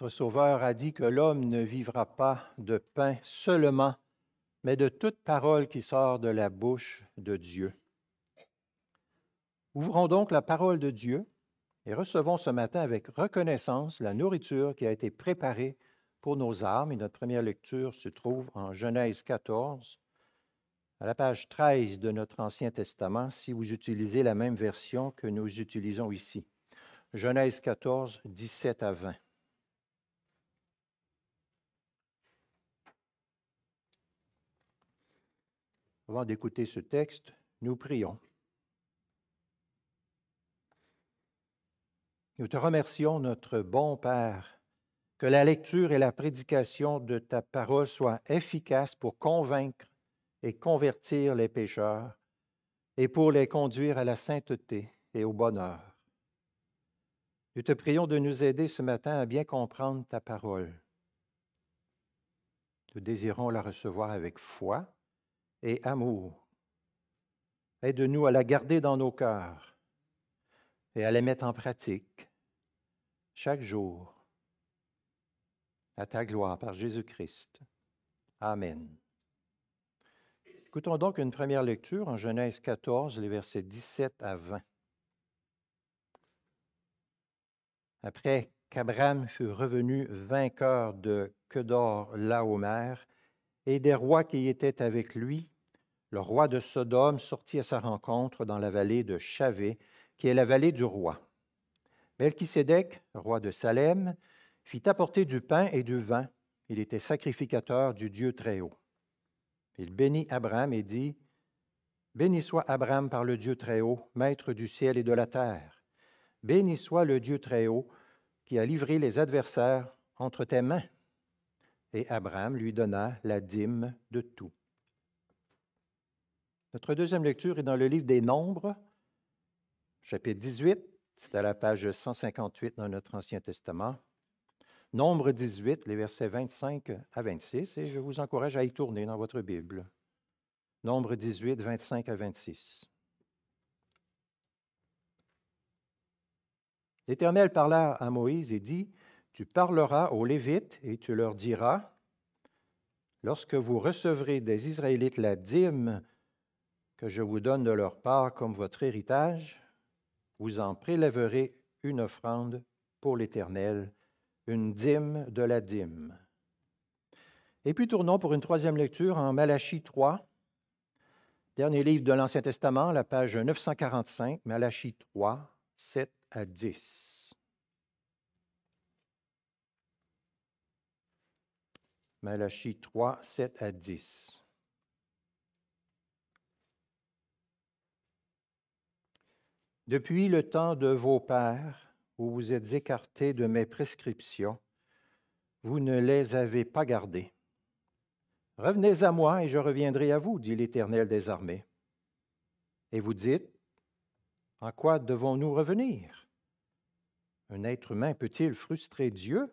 Notre Sauveur a dit que l'homme ne vivra pas de pain seulement, mais de toute parole qui sort de la bouche de Dieu. Ouvrons donc la parole de Dieu et recevons ce matin avec reconnaissance la nourriture qui a été préparée pour nos âmes. Et notre première lecture se trouve en Genèse 14, à la page 13 de notre Ancien Testament, si vous utilisez la même version que nous utilisons ici. Genèse 14, 17 à 20. Avant d'écouter ce texte, nous prions. Nous te remercions, notre bon Père, que la lecture et la prédication de ta parole soient efficaces pour convaincre et convertir les pécheurs et pour les conduire à la sainteté et au bonheur. Nous te prions de nous aider ce matin à bien comprendre ta parole. Nous désirons la recevoir avec foi et amour. Aide-nous à la garder dans nos cœurs et à la mettre en pratique chaque jour à ta gloire par Jésus-Christ. Amen. Écoutons donc une première lecture en Genèse 14, les versets 17 à 20. Après qu'Abraham fut revenu vainqueur de Kedor Laomer, et des rois qui étaient avec lui, le roi de Sodome sortit à sa rencontre dans la vallée de Chavé, qui est la vallée du roi. Melchisédek, roi de Salem, fit apporter du pain et du vin. Il était sacrificateur du Dieu Très-Haut. Il bénit Abraham et dit, Béni soit Abraham par le Dieu Très-Haut, maître du ciel et de la terre. Béni soit le Dieu Très-Haut qui a livré les adversaires entre tes mains et Abraham lui donna la dîme de tout. Notre deuxième lecture est dans le livre des Nombres, chapitre 18, c'est à la page 158 dans notre Ancien Testament. Nombre 18, les versets 25 à 26, et je vous encourage à y tourner dans votre Bible. Nombre 18, 25 à 26. L'Éternel parla à Moïse et dit, tu parleras aux Lévites et tu leur diras, lorsque vous recevrez des Israélites la dîme que je vous donne de leur part comme votre héritage, vous en prélèverez une offrande pour l'Éternel, une dîme de la dîme. Et puis tournons pour une troisième lecture en Malachie 3, dernier livre de l'Ancien Testament, la page 945, Malachie 3, 7 à 10. Malachie 3, 7 à 10. Depuis le temps de vos pères, où vous êtes écartés de mes prescriptions, vous ne les avez pas gardées. Revenez à moi et je reviendrai à vous, dit l'Éternel des armées. Et vous dites, en quoi devons-nous revenir Un être humain peut-il frustrer Dieu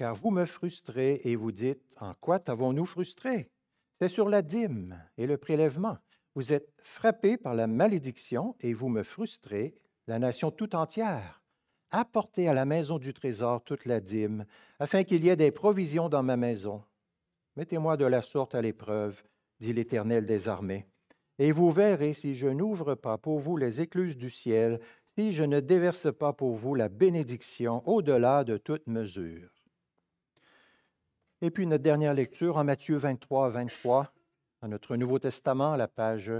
car vous me frustrez et vous dites, en quoi t'avons-nous frustré C'est sur la dîme et le prélèvement. Vous êtes frappé par la malédiction et vous me frustrez, la nation tout entière. Apportez à la maison du trésor toute la dîme, afin qu'il y ait des provisions dans ma maison. Mettez-moi de la sorte à l'épreuve, dit l'Éternel des armées. Et vous verrez si je n'ouvre pas pour vous les écluses du ciel, si je ne déverse pas pour vous la bénédiction au-delà de toute mesure. Et puis notre dernière lecture en Matthieu 23, 23, dans notre Nouveau Testament, à la page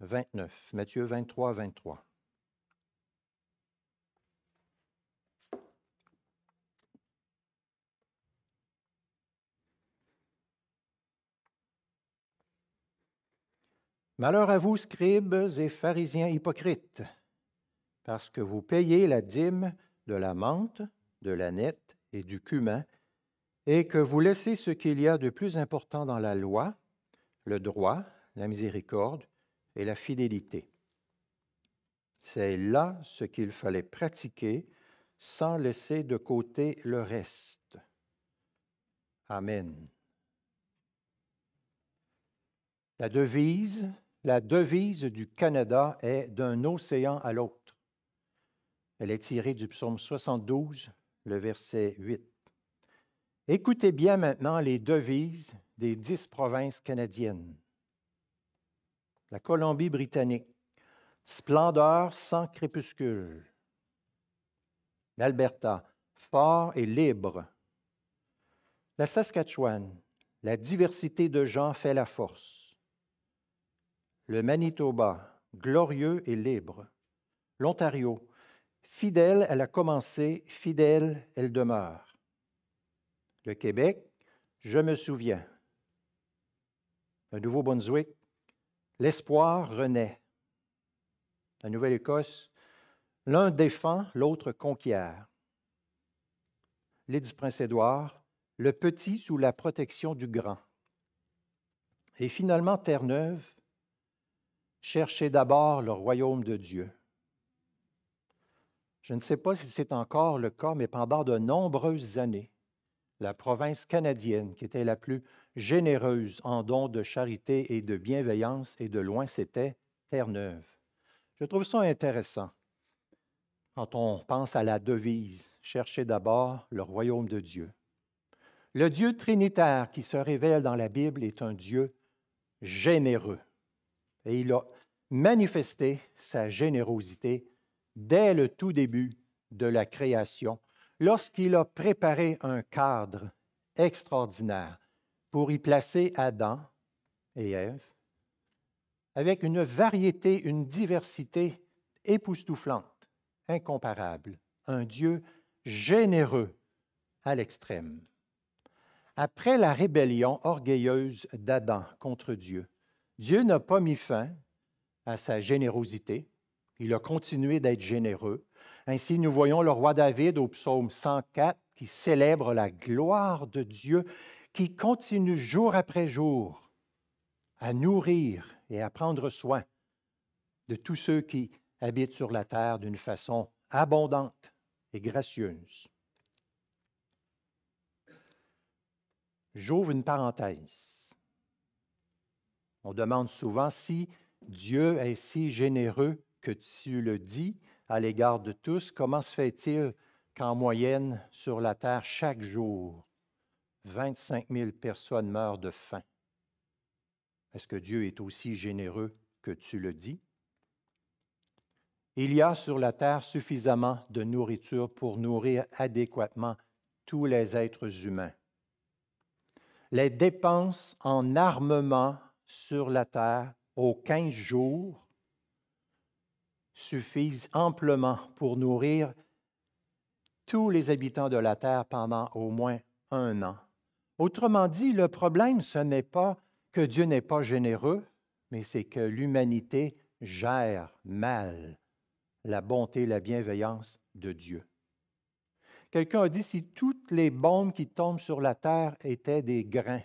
29. Matthieu 23, 23. Malheur à vous, scribes et pharisiens hypocrites, parce que vous payez la dîme de la menthe, de la nette et du cumin, et que vous laissez ce qu'il y a de plus important dans la loi, le droit, la miséricorde et la fidélité. C'est là ce qu'il fallait pratiquer sans laisser de côté le reste. Amen. La devise, la devise du Canada est d'un océan à l'autre. Elle est tirée du psaume 72, le verset 8. Écoutez bien maintenant les devises des dix provinces canadiennes. La Colombie-Britannique, splendeur sans crépuscule. L'Alberta, fort et libre. La Saskatchewan, la diversité de gens fait la force. Le Manitoba, glorieux et libre. L'Ontario, fidèle elle a commencé, fidèle elle demeure le Québec, je me souviens. Le Nouveau-Brunswick, l'espoir renaît. La Nouvelle-Écosse, l'un défend, l'autre conquiert. L'île du Prince-Édouard, le petit sous la protection du grand. Et finalement, Terre-Neuve, cherchez d'abord le royaume de Dieu. Je ne sais pas si c'est encore le cas, mais pendant de nombreuses années, la province canadienne, qui était la plus généreuse en dons de charité et de bienveillance, et de loin, c'était Terre-Neuve. Je trouve ça intéressant. Quand on pense à la devise, chercher d'abord le royaume de Dieu. Le Dieu trinitaire qui se révèle dans la Bible est un Dieu généreux. Et il a manifesté sa générosité dès le tout début de la création lorsqu'il a préparé un cadre extraordinaire pour y placer Adam et Ève, avec une variété, une diversité époustouflante, incomparable, un Dieu généreux à l'extrême. Après la rébellion orgueilleuse d'Adam contre Dieu, Dieu n'a pas mis fin à sa générosité, il a continué d'être généreux, ainsi, nous voyons le roi David au psaume 104 qui célèbre la gloire de Dieu, qui continue jour après jour à nourrir et à prendre soin de tous ceux qui habitent sur la terre d'une façon abondante et gracieuse. J'ouvre une parenthèse. On demande souvent si Dieu est si généreux que tu le dis, à l'égard de tous, comment se fait-il qu'en moyenne sur la Terre, chaque jour, 25 000 personnes meurent de faim? Est-ce que Dieu est aussi généreux que tu le dis? Il y a sur la terre suffisamment de nourriture pour nourrir adéquatement tous les êtres humains. Les dépenses en armement sur la terre aux 15 jours suffisent amplement pour nourrir tous les habitants de la Terre pendant au moins un an. Autrement dit, le problème, ce n'est pas que Dieu n'est pas généreux, mais c'est que l'humanité gère mal la bonté et la bienveillance de Dieu. Quelqu'un a dit, si toutes les bombes qui tombent sur la terre étaient des grains,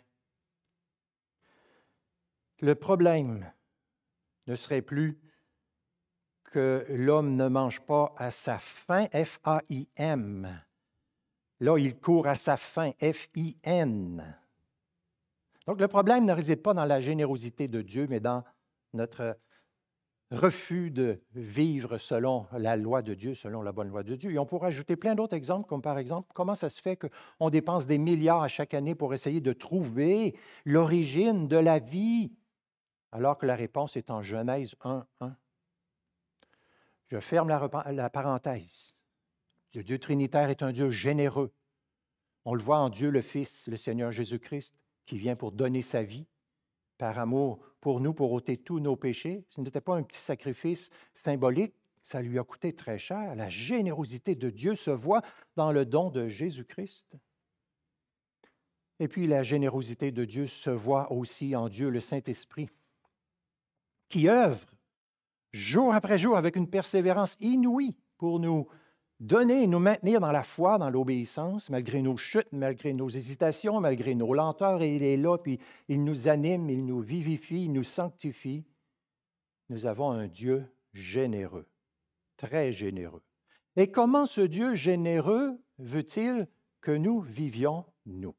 le problème ne serait plus l'homme ne mange pas à sa faim, F-A-I-M. Là, il court à sa faim, F-I-N. Donc le problème ne réside pas dans la générosité de Dieu, mais dans notre refus de vivre selon la loi de Dieu, selon la bonne loi de Dieu. Et on pourrait ajouter plein d'autres exemples, comme par exemple comment ça se fait qu'on dépense des milliards à chaque année pour essayer de trouver l'origine de la vie, alors que la réponse est en Genèse 1, 1. Je ferme la, parenthèse. Le Dieu Trinitaire est un Dieu généreux. On le voit en Dieu le Fils, le Seigneur Jésus-Christ, qui vient pour donner sa vie par amour pour nous, pour ôter tous nos péchés. Ce n'était pas un petit sacrifice symbolique, ça lui a coûté très cher. La générosité de Dieu se voit dans le don de Jésus-Christ. Et puis la générosité de Dieu se voit aussi en Dieu le Saint-Esprit, qui œuvre jour après jour, avec une persévérance inouïe pour nous donner et nous maintenir dans la foi, dans l'obéissance, malgré nos chutes, malgré nos hésitations, malgré nos lenteurs. Et il est là, puis il nous anime, il nous vivifie, il nous sanctifie. Nous avons un Dieu généreux, très généreux. Et comment ce Dieu généreux veut-il que nous vivions, nous?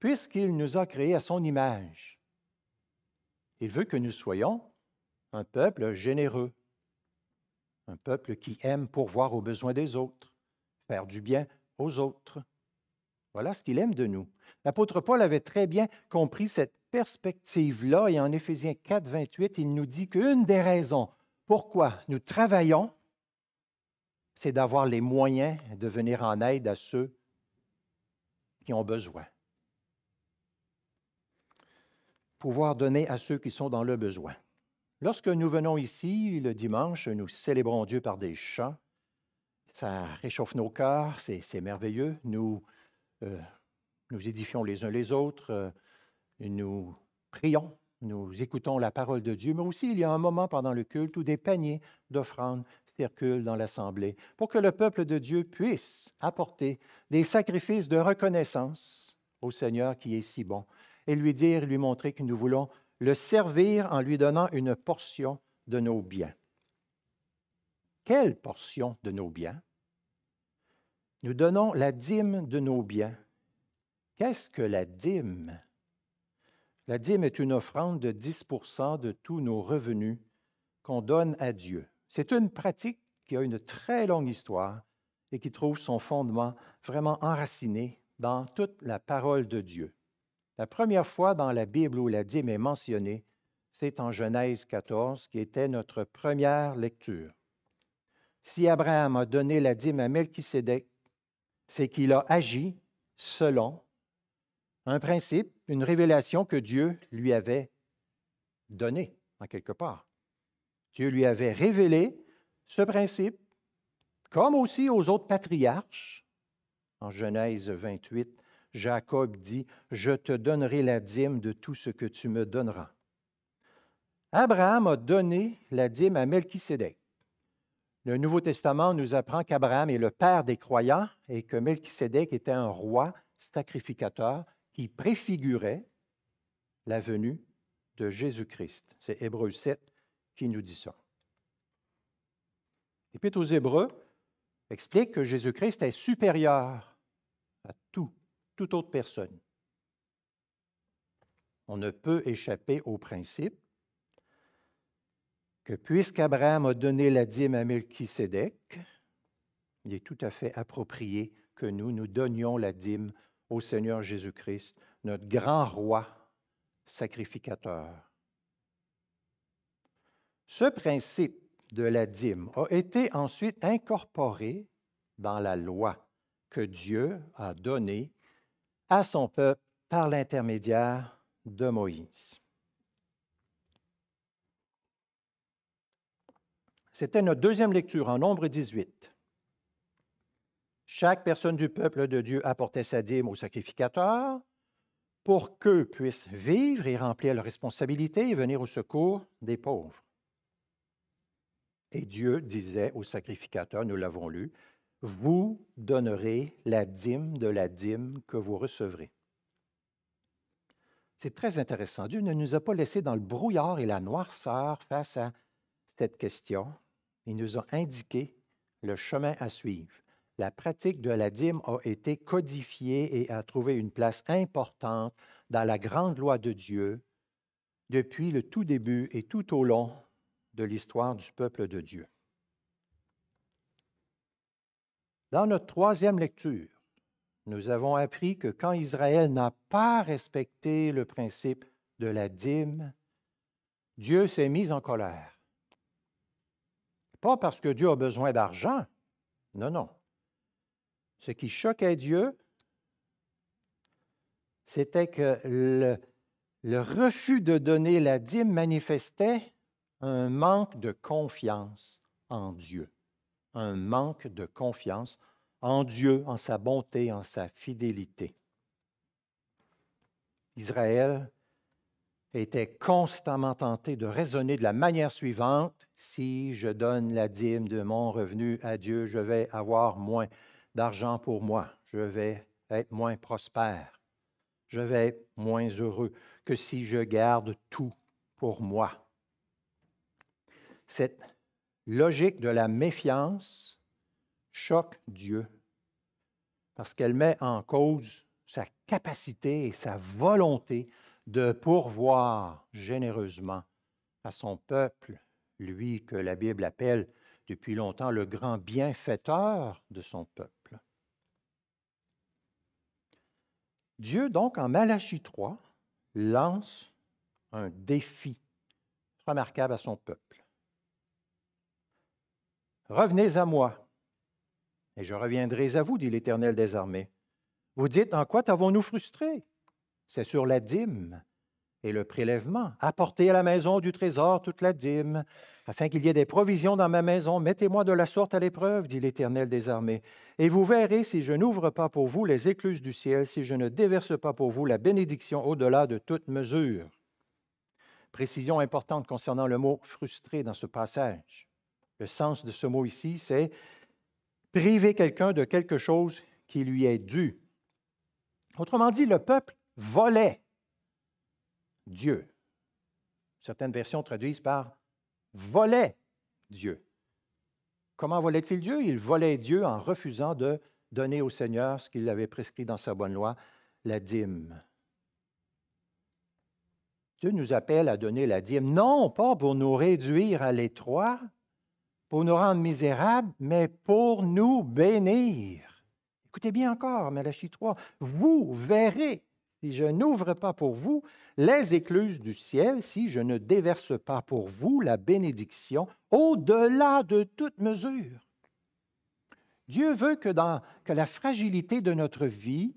Puisqu'il nous a créés à son image, il veut que nous soyons un peuple généreux, un peuple qui aime pourvoir aux besoins des autres, faire du bien aux autres. Voilà ce qu'il aime de nous. L'apôtre Paul avait très bien compris cette perspective-là et en Éphésiens 4, 28, il nous dit qu'une des raisons pourquoi nous travaillons, c'est d'avoir les moyens de venir en aide à ceux qui ont besoin. Pouvoir donner à ceux qui sont dans le besoin. Lorsque nous venons ici le dimanche, nous célébrons Dieu par des chants. Ça réchauffe nos cœurs, c'est merveilleux. Nous euh, nous édifions les uns les autres, euh, nous prions, nous écoutons la parole de Dieu, mais aussi il y a un moment pendant le culte où des paniers d'offrandes circulent dans l'assemblée pour que le peuple de Dieu puisse apporter des sacrifices de reconnaissance au Seigneur qui est si bon et lui dire, lui montrer que nous voulons le servir en lui donnant une portion de nos biens. Quelle portion de nos biens Nous donnons la dîme de nos biens. Qu'est-ce que la dîme La dîme est une offrande de 10 de tous nos revenus qu'on donne à Dieu. C'est une pratique qui a une très longue histoire et qui trouve son fondement vraiment enraciné dans toute la parole de Dieu. La première fois dans la Bible où la dîme est mentionnée, c'est en Genèse 14, qui était notre première lecture. Si Abraham a donné la dîme à Melchisédek, c'est qu'il a agi selon un principe, une révélation que Dieu lui avait donnée, en quelque part. Dieu lui avait révélé ce principe, comme aussi aux autres patriarches, en Genèse 28, Jacob dit, Je te donnerai la dîme de tout ce que tu me donneras. Abraham a donné la dîme à Melchisédek. Le Nouveau Testament nous apprend qu'Abraham est le père des croyants et que Melchisédek était un roi sacrificateur qui préfigurait la venue de Jésus-Christ. C'est Hébreu 7 qui nous dit ça. L'Épître aux Hébreux explique que Jésus-Christ est supérieur à tout toute autre personne. On ne peut échapper au principe que puisqu'Abraham a donné la dîme à Melchisédek, il est tout à fait approprié que nous, nous donnions la dîme au Seigneur Jésus-Christ, notre grand roi sacrificateur. Ce principe de la dîme a été ensuite incorporé dans la loi que Dieu a donnée à son peuple par l'intermédiaire de Moïse. C'était notre deuxième lecture en Nombre 18. Chaque personne du peuple de Dieu apportait sa dîme au sacrificateur pour qu'eux puissent vivre et remplir leurs responsabilités et venir au secours des pauvres. Et Dieu disait au sacrificateur, nous l'avons lu, vous donnerez la dîme de la dîme que vous recevrez. C'est très intéressant. Dieu ne nous a pas laissés dans le brouillard et la noirceur face à cette question. Il nous a indiqué le chemin à suivre. La pratique de la dîme a été codifiée et a trouvé une place importante dans la grande loi de Dieu depuis le tout début et tout au long de l'histoire du peuple de Dieu. Dans notre troisième lecture, nous avons appris que quand Israël n'a pas respecté le principe de la dîme, Dieu s'est mis en colère. Pas parce que Dieu a besoin d'argent, non, non. Ce qui choquait Dieu, c'était que le, refus de donner la dîme manifestait un manque de confiance en Dieu un manque de confiance en Dieu, en sa bonté, en sa fidélité. Israël était constamment tenté de raisonner de la manière suivante, si je donne la dîme de mon revenu à Dieu, je vais avoir moins d'argent pour moi, je vais être moins prospère, je vais être moins heureux que si je garde tout pour moi. Cette logique de la méfiance choque Dieu parce qu'elle met en cause sa capacité et sa volonté de pourvoir généreusement à son peuple, lui que la Bible appelle depuis longtemps le grand bienfaiteur de son peuple. Dieu, donc, en Malachie 3, lance un défi remarquable à son peuple. Revenez à moi, et je reviendrai à vous, dit l'Éternel des armées. Vous dites, en quoi t'avons-nous frustré C'est sur la dîme et le prélèvement. Apportez à la maison du trésor toute la dîme, afin qu'il y ait des provisions dans ma maison. Mettez-moi de la sorte à l'épreuve, dit l'Éternel des armées. Et vous verrez si je n'ouvre pas pour vous les écluses du ciel, si je ne déverse pas pour vous la bénédiction au-delà de toute mesure. Précision importante concernant le mot frustré dans ce passage. Le sens de ce mot ici, c'est priver quelqu'un de quelque chose qui lui est dû. Autrement dit, le peuple volait Dieu. Certaines versions traduisent par volait Dieu. Comment volait-il Dieu? Il volait Dieu en refusant de donner au Seigneur ce qu'il avait prescrit dans sa bonne loi, la dîme. Dieu nous appelle à donner la dîme, non pas pour nous réduire à l'étroit, pour nous rendre misérables, mais pour nous bénir. Écoutez bien encore, Malachi 3, vous verrez, si je n'ouvre pas pour vous les écluses du ciel, si je ne déverse pas pour vous la bénédiction au-delà de toute mesure. Dieu veut que, dans, que la fragilité de notre vie,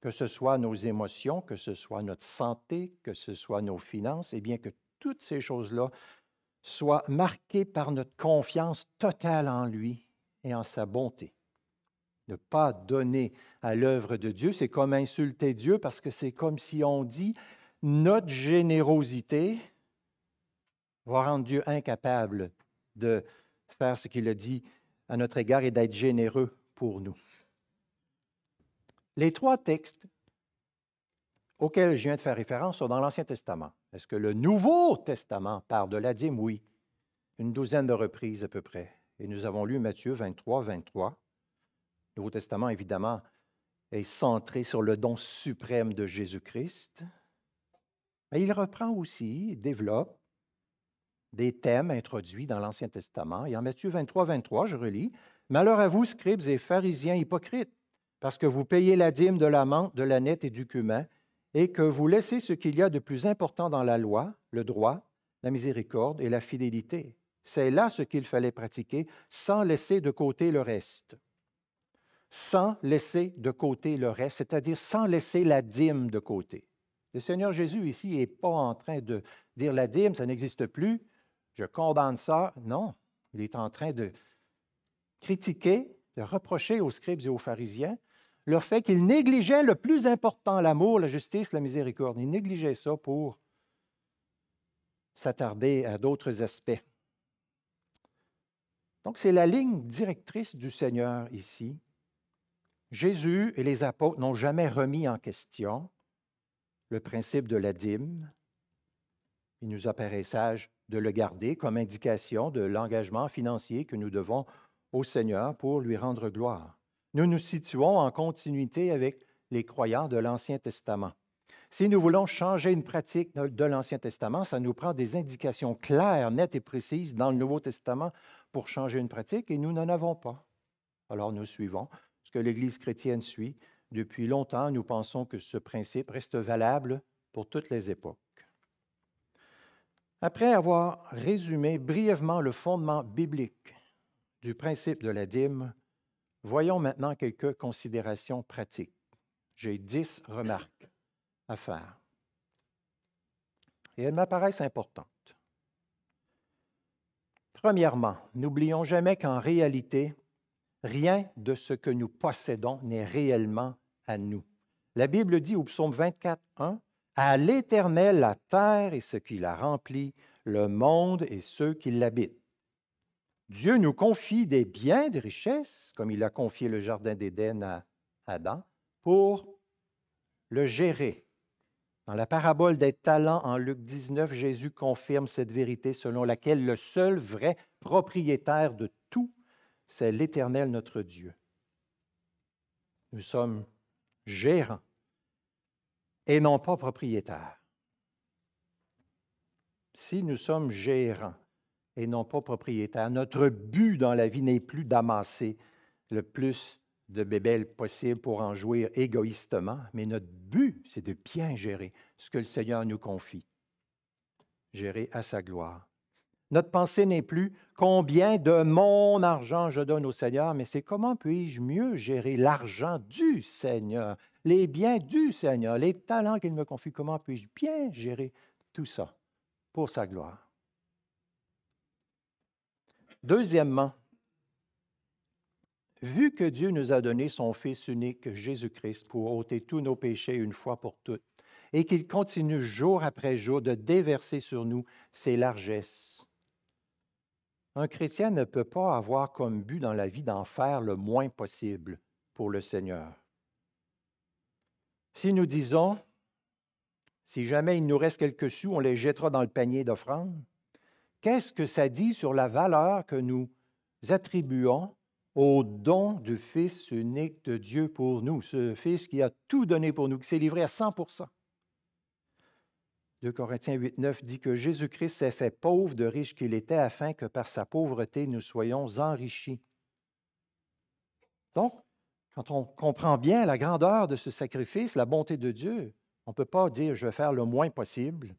que ce soit nos émotions, que ce soit notre santé, que ce soit nos finances, et eh bien que toutes ces choses-là soit marqué par notre confiance totale en lui et en sa bonté. Ne pas donner à l'œuvre de Dieu, c'est comme insulter Dieu parce que c'est comme si on dit notre générosité va rendre Dieu incapable de faire ce qu'il a dit à notre égard et d'être généreux pour nous. Les trois textes auxquels je viens de faire référence sont dans l'Ancien Testament. Est-ce que le Nouveau Testament parle de la dîme? Oui, une douzaine de reprises à peu près. Et nous avons lu Matthieu 23, 23. Le Nouveau Testament, évidemment, est centré sur le don suprême de Jésus-Christ. Mais il reprend aussi, développe des thèmes introduits dans l'Ancien Testament. Et en Matthieu 23, 23, je relis, Malheur à vous, scribes et pharisiens hypocrites, parce que vous payez la dîme de la menthe, de la nette et du cumin, et que vous laissez ce qu'il y a de plus important dans la loi, le droit, la miséricorde et la fidélité. C'est là ce qu'il fallait pratiquer sans laisser de côté le reste. Sans laisser de côté le reste, c'est-à-dire sans laisser la dîme de côté. Le Seigneur Jésus ici n'est pas en train de dire la dîme, ça n'existe plus, je condamne ça. Non, il est en train de critiquer, de reprocher aux scribes et aux pharisiens leur fait qu'ils négligeaient le plus important, l'amour, la justice, la miséricorde. Ils négligeaient ça pour s'attarder à d'autres aspects. Donc c'est la ligne directrice du Seigneur ici. Jésus et les apôtres n'ont jamais remis en question le principe de la dîme. Il nous apparaît sage de le garder comme indication de l'engagement financier que nous devons au Seigneur pour lui rendre gloire. Nous nous situons en continuité avec les croyants de l'Ancien Testament. Si nous voulons changer une pratique de l'Ancien Testament, ça nous prend des indications claires, nettes et précises dans le Nouveau Testament pour changer une pratique et nous n'en avons pas. Alors nous suivons ce que l'Église chrétienne suit. Depuis longtemps, nous pensons que ce principe reste valable pour toutes les époques. Après avoir résumé brièvement le fondement biblique du principe de la dîme, Voyons maintenant quelques considérations pratiques. J'ai dix remarques à faire. Et elles m'apparaissent importantes. Premièrement, n'oublions jamais qu'en réalité, rien de ce que nous possédons n'est réellement à nous. La Bible dit au psaume 24, 1, À l'Éternel la terre et ce qui la remplit, le monde et ceux qui l'habitent. Dieu nous confie des biens, des richesses, comme il a confié le Jardin d'Éden à Adam, pour le gérer. Dans la parabole des talents en Luc 19, Jésus confirme cette vérité selon laquelle le seul vrai propriétaire de tout, c'est l'Éternel notre Dieu. Nous sommes gérants et non pas propriétaires. Si nous sommes gérants et non pas propriétaire. Notre but dans la vie n'est plus d'amasser le plus de bébelles possible pour en jouir égoïstement, mais notre but, c'est de bien gérer ce que le Seigneur nous confie, gérer à sa gloire. Notre pensée n'est plus combien de mon argent je donne au Seigneur, mais c'est comment puis-je mieux gérer l'argent du Seigneur, les biens du Seigneur, les talents qu'il me confie, comment puis-je bien gérer tout ça pour sa gloire. Deuxièmement, vu que Dieu nous a donné son Fils unique, Jésus-Christ, pour ôter tous nos péchés une fois pour toutes, et qu'il continue jour après jour de déverser sur nous ses largesses, un chrétien ne peut pas avoir comme but dans la vie d'en faire le moins possible pour le Seigneur. Si nous disons, si jamais il nous reste quelques sous, on les jettera dans le panier d'offrandes, qu'est-ce que ça dit sur la valeur que nous attribuons au don du Fils unique de Dieu pour nous, ce Fils qui a tout donné pour nous, qui s'est livré à 100 2 Corinthiens 8, 9 dit que Jésus-Christ s'est fait pauvre de riche qu'il était afin que par sa pauvreté nous soyons enrichis. Donc, quand on comprend bien la grandeur de ce sacrifice, la bonté de Dieu, on ne peut pas dire je vais faire le moins possible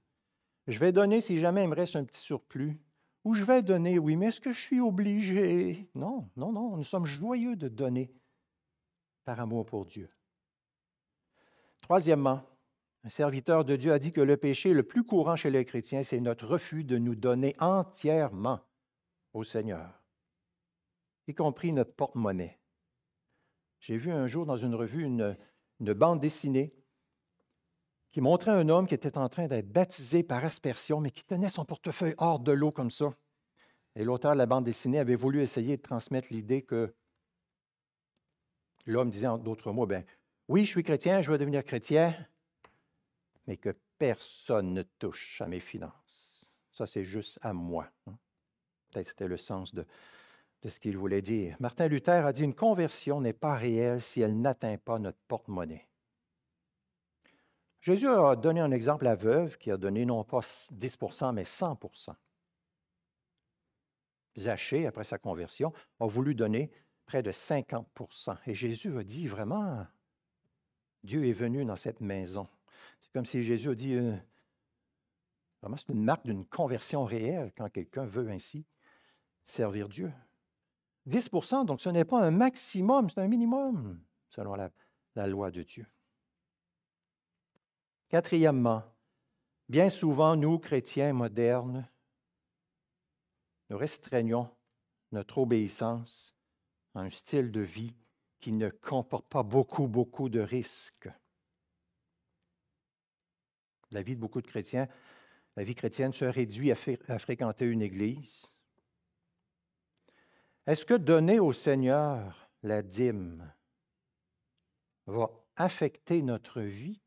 je vais donner si jamais il me reste un petit surplus. Ou je vais donner, oui, mais est-ce que je suis obligé? Non, non, non, nous sommes joyeux de donner par amour pour Dieu. Troisièmement, un serviteur de Dieu a dit que le péché le plus courant chez les chrétiens, c'est notre refus de nous donner entièrement au Seigneur, y compris notre porte-monnaie. J'ai vu un jour dans une revue une, une bande dessinée qui montrait un homme qui était en train d'être baptisé par aspersion, mais qui tenait son portefeuille hors de l'eau comme ça. Et l'auteur de la bande dessinée avait voulu essayer de transmettre l'idée que l'homme disait, en d'autres mots, ben, oui, je suis chrétien, je veux devenir chrétien, mais que personne ne touche à mes finances. Ça, c'est juste à moi. Hein. Peut-être c'était le sens de, de ce qu'il voulait dire. Martin Luther a dit, une conversion n'est pas réelle si elle n'atteint pas notre porte-monnaie. Jésus a donné un exemple à la veuve qui a donné non pas 10 mais 100 Zachée, après sa conversion, a voulu donner près de 50 Et Jésus a dit vraiment, Dieu est venu dans cette maison. C'est comme si Jésus a dit, euh, vraiment, c'est une marque d'une conversion réelle quand quelqu'un veut ainsi servir Dieu. 10 donc ce n'est pas un maximum, c'est un minimum, selon la loi de Dieu. Quatrièmement, bien souvent, nous, chrétiens modernes, nous restreignons notre obéissance à un style de vie qui ne comporte pas beaucoup, beaucoup de risques. La vie de beaucoup de chrétiens, la vie chrétienne se réduit à, à fréquenter une église. Est-ce que donner au Seigneur la dîme va affecter notre vie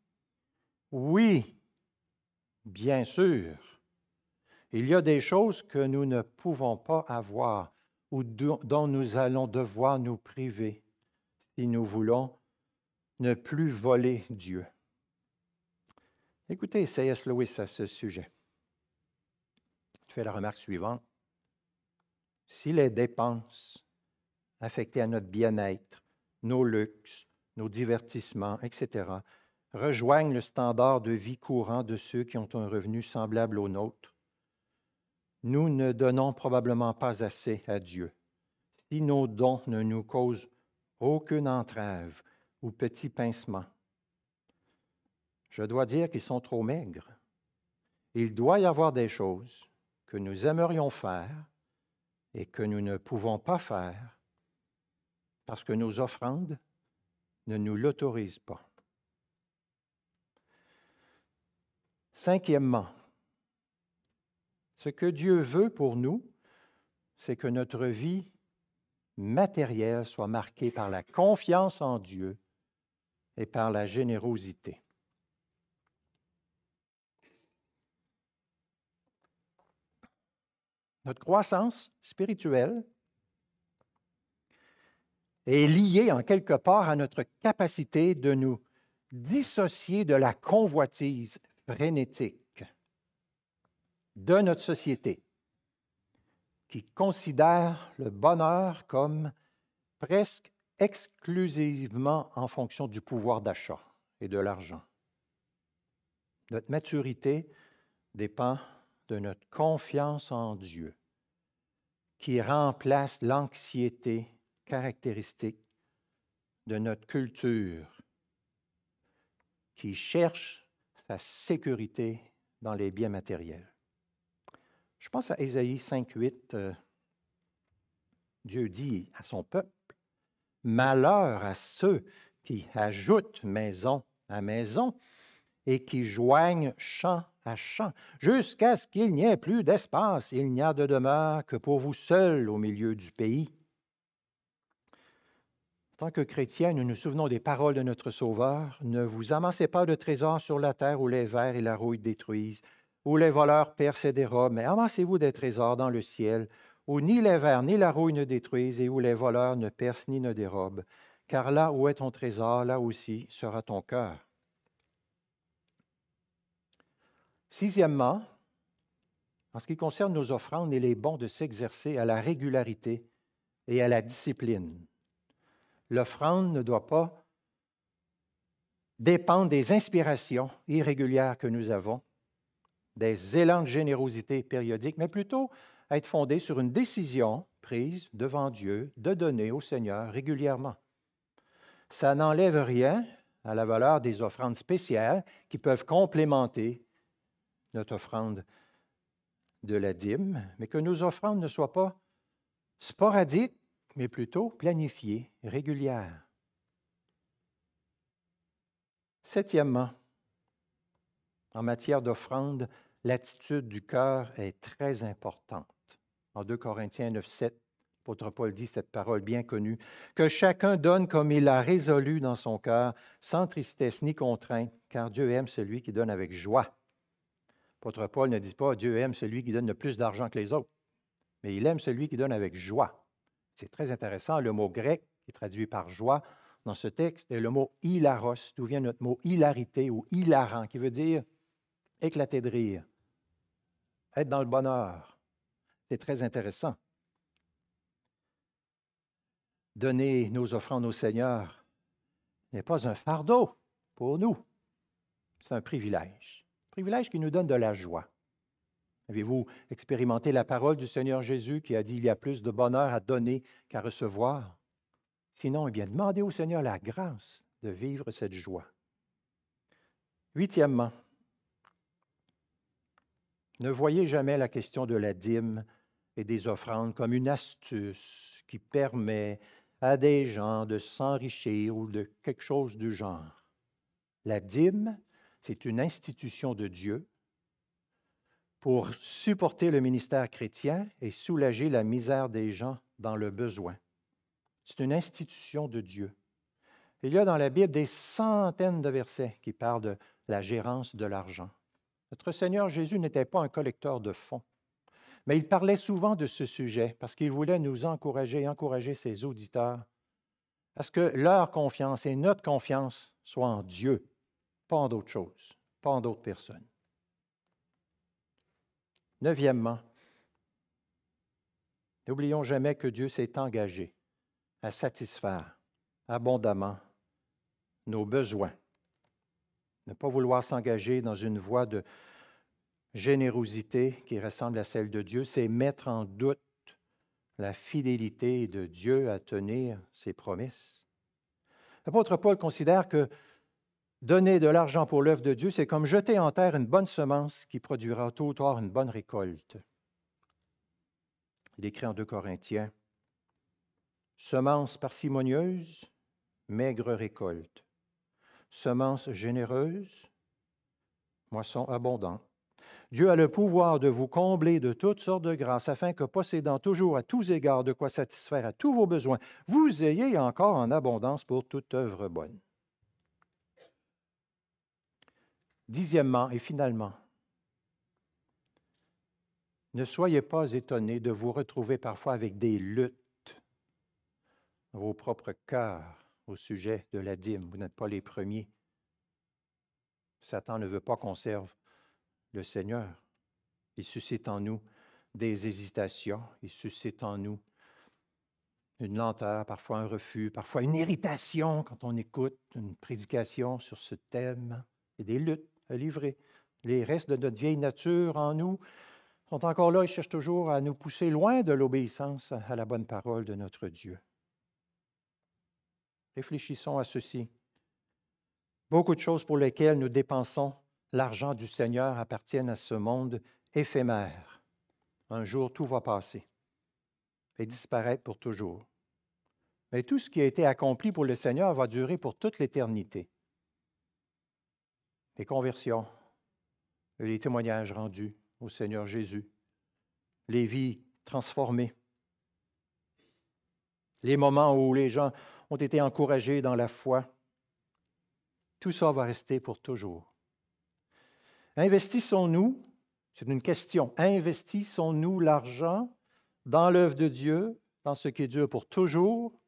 oui, bien sûr, il y a des choses que nous ne pouvons pas avoir ou dont nous allons devoir nous priver si nous voulons ne plus voler Dieu. Écoutez C.S. Lewis à ce sujet. Il fais la remarque suivante. Si les dépenses affectées à notre bien-être, nos luxes, nos divertissements, etc., rejoignent le standard de vie courant de ceux qui ont un revenu semblable au nôtre. Nous ne donnons probablement pas assez à Dieu. Si nos dons ne nous causent aucune entrave ou petit pincement, je dois dire qu'ils sont trop maigres. Il doit y avoir des choses que nous aimerions faire et que nous ne pouvons pas faire parce que nos offrandes ne nous l'autorisent pas. Cinquièmement, ce que Dieu veut pour nous, c'est que notre vie matérielle soit marquée par la confiance en Dieu et par la générosité. Notre croissance spirituelle est liée en quelque part à notre capacité de nous dissocier de la convoitise Prénétique de notre société qui considère le bonheur comme presque exclusivement en fonction du pouvoir d'achat et de l'argent. Notre maturité dépend de notre confiance en Dieu, qui remplace l'anxiété caractéristique de notre culture, qui cherche sécurité dans les biens matériels. Je pense à Ésaïe 5.8. Euh, Dieu dit à son peuple, Malheur à ceux qui ajoutent maison à maison et qui joignent champ à champ, jusqu'à ce qu'il n'y ait plus d'espace, il n'y a de demeure que pour vous seuls au milieu du pays tant que chrétiens, nous nous souvenons des paroles de notre Sauveur. Ne vous amassez pas de trésors sur la terre où les vers et la rouille détruisent, où les voleurs percent et dérobent, mais amassez-vous des trésors dans le ciel, où ni les vers ni la rouille ne détruisent et où les voleurs ne percent ni ne dérobent. Car là où est ton trésor, là aussi sera ton cœur. Sixièmement, en ce qui concerne nos offrandes, il est bon de s'exercer à la régularité et à la discipline l'offrande ne doit pas dépendre des inspirations irrégulières que nous avons, des élans de générosité périodiques, mais plutôt être fondée sur une décision prise devant Dieu de donner au Seigneur régulièrement. Ça n'enlève rien à la valeur des offrandes spéciales qui peuvent complémenter notre offrande de la dîme, mais que nos offrandes ne soient pas sporadiques mais plutôt planifiée, régulière. Septièmement, en matière d'offrande, l'attitude du cœur est très importante. En 2 Corinthiens 9, 7, l'apôtre Paul dit cette parole bien connue, que chacun donne comme il a résolu dans son cœur, sans tristesse ni contrainte, car Dieu aime celui qui donne avec joie. L'apôtre Paul ne dit pas Dieu aime celui qui donne le plus d'argent que les autres, mais il aime celui qui donne avec joie. C'est très intéressant. Le mot grec, qui est traduit par joie dans ce texte, est le mot hilaros, d'où vient notre mot hilarité ou hilarant, qui veut dire éclater de rire, être dans le bonheur. C'est très intéressant. Donner nos offrandes au Seigneur n'est pas un fardeau pour nous, c'est un privilège. Un privilège qui nous donne de la joie. Avez-vous expérimenté la parole du Seigneur Jésus qui a dit Il y a plus de bonheur à donner qu'à recevoir Sinon, eh bien, demandez au Seigneur la grâce de vivre cette joie. Huitièmement, ne voyez jamais la question de la dîme et des offrandes comme une astuce qui permet à des gens de s'enrichir ou de quelque chose du genre. La dîme, c'est une institution de Dieu pour supporter le ministère chrétien et soulager la misère des gens dans le besoin. C'est une institution de Dieu. Il y a dans la Bible des centaines de versets qui parlent de la gérance de l'argent. Notre Seigneur Jésus n'était pas un collecteur de fonds, mais il parlait souvent de ce sujet parce qu'il voulait nous encourager et encourager ses auditeurs à ce que leur confiance et notre confiance soient en Dieu, pas en d'autres choses, pas en d'autres personnes. Neuvièmement, n'oublions jamais que Dieu s'est engagé à satisfaire abondamment nos besoins. Ne pas vouloir s'engager dans une voie de générosité qui ressemble à celle de Dieu, c'est mettre en doute la fidélité de Dieu à tenir ses promesses. L'apôtre Paul considère que Donner de l'argent pour l'œuvre de Dieu, c'est comme jeter en terre une bonne semence qui produira tôt ou tard une bonne récolte. Il écrit en 2 Corinthiens, Semence parcimonieuse, maigre récolte. Semence généreuse, moisson abondante. Dieu a le pouvoir de vous combler de toutes sortes de grâces afin que, possédant toujours à tous égards de quoi satisfaire à tous vos besoins, vous ayez encore en abondance pour toute œuvre bonne. Dixièmement et finalement, ne soyez pas étonnés de vous retrouver parfois avec des luttes dans vos propres cœurs au sujet de la dîme. Vous n'êtes pas les premiers. Satan ne veut pas qu'on serve le Seigneur. Il suscite en nous des hésitations, il suscite en nous une lenteur, parfois un refus, parfois une irritation quand on écoute une prédication sur ce thème et des luttes. Livrer Les restes de notre vieille nature en nous sont encore là et cherchent toujours à nous pousser loin de l'obéissance à la bonne parole de notre Dieu. Réfléchissons à ceci. Beaucoup de choses pour lesquelles nous dépensons l'argent du Seigneur appartiennent à ce monde éphémère. Un jour, tout va passer et disparaître pour toujours. Mais tout ce qui a été accompli pour le Seigneur va durer pour toute l'éternité les conversions, les témoignages rendus au Seigneur Jésus, les vies transformées, les moments où les gens ont été encouragés dans la foi. Tout ça va rester pour toujours. Investissons-nous, c'est une question, investissons-nous l'argent dans l'œuvre de Dieu, dans ce qui dure Dieu pour toujours,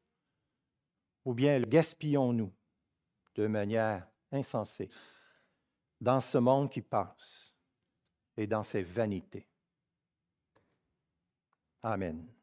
ou bien le gaspillons-nous de manière insensée? dans ce monde qui passe et dans ses vanités. Amen.